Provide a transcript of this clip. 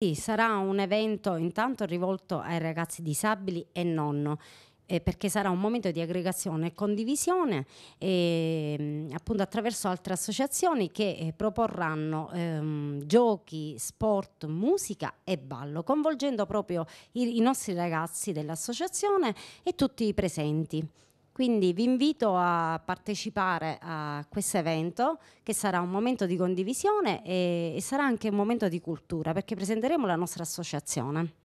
Sì, sarà un evento intanto rivolto ai ragazzi disabili e nonno. Eh, perché sarà un momento di aggregazione e condivisione eh, appunto attraverso altre associazioni che eh, proporranno ehm, giochi, sport, musica e ballo, coinvolgendo proprio i, i nostri ragazzi dell'associazione e tutti i presenti. Quindi vi invito a partecipare a questo evento che sarà un momento di condivisione e, e sarà anche un momento di cultura perché presenteremo la nostra associazione.